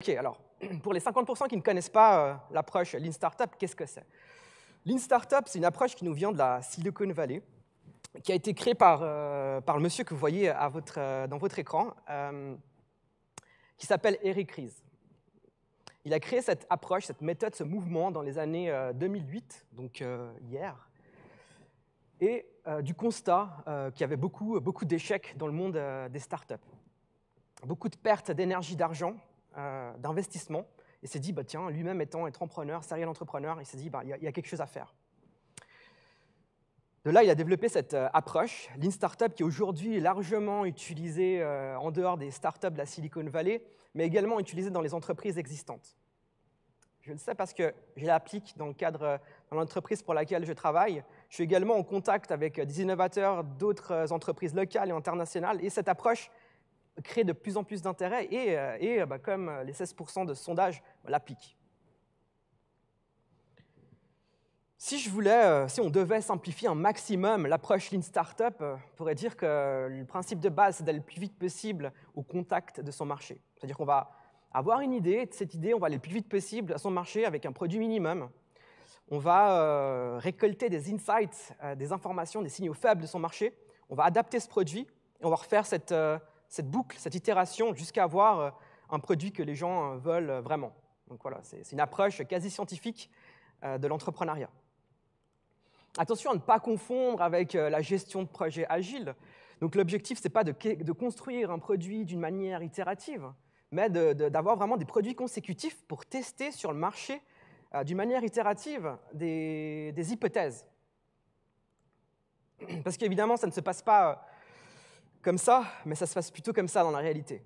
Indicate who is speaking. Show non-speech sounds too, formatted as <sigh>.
Speaker 1: Ok, alors, <clears throat> pour les 50% qui ne connaissent pas euh, l'approche Lean Startup, qu'est-ce que c'est Lean Startup, c'est une approche qui nous vient de la Silicon Valley, qui a été créée par, euh, par le monsieur que vous voyez à votre, euh, dans votre écran, qui s'appelle Eric Ries. Il a créé cette approche, cette méthode, ce mouvement dans les années 2008, donc hier, et du constat qu'il y avait beaucoup, beaucoup d'échecs dans le monde des startups. Beaucoup de pertes d'énergie, d'argent, euh, d'investissement et s'est dit, bah, tiens, lui-même étant entrepreneur, serial entrepreneur, il s'est dit, bah, il bah, y, y, a quelque chose à faire. De là, il a développé cette euh, approche, Lean Startup, qui aujourd'hui est largement utilisée euh, en dehors des startups de la Silicon Valley, mais également utilisée dans les entreprises existantes. Je le sais parce que je l'applique dans le cadre dans l'entreprise pour laquelle je travaille. Je suis également en contact avec des innovateurs d'autres entreprises locales et internationales, et cette approche crée de plus en plus d'intérêt et, euh, et euh, bah, comme euh, les 16% de sondages bah, l'appliquent. Si je voulais, si on devait simplifier un maximum l'approche Lean Startup, on pourrait dire que le principe de base, c'est d'aller le plus vite possible au contact de son marché. C'est-à-dire qu'on va avoir une idée, de cette idée, on va aller le plus vite possible à son marché avec un produit minimum. On va récolter des insights, des informations, des signaux faibles de son marché. On va adapter ce produit et on va refaire cette, cette boucle, cette itération, jusqu'à avoir euh, un produit que les gens euh, veulent euh, vraiment. Donc voilà, c'est une approche quasi scientifique de l'entrepreneuriat. Attention à ne pas confondre avec la gestion de projet agile. Donc l'objectif, ce n'est pas de, construire un produit d'une manière itérative, mais d'avoir vraiment des produits consécutifs pour tester sur le marché d'une manière itérative des, des hypothèses. Parce qu'évidemment, ça ne se passe pas comme ça, mais ça se passe plutôt comme ça dans la réalité.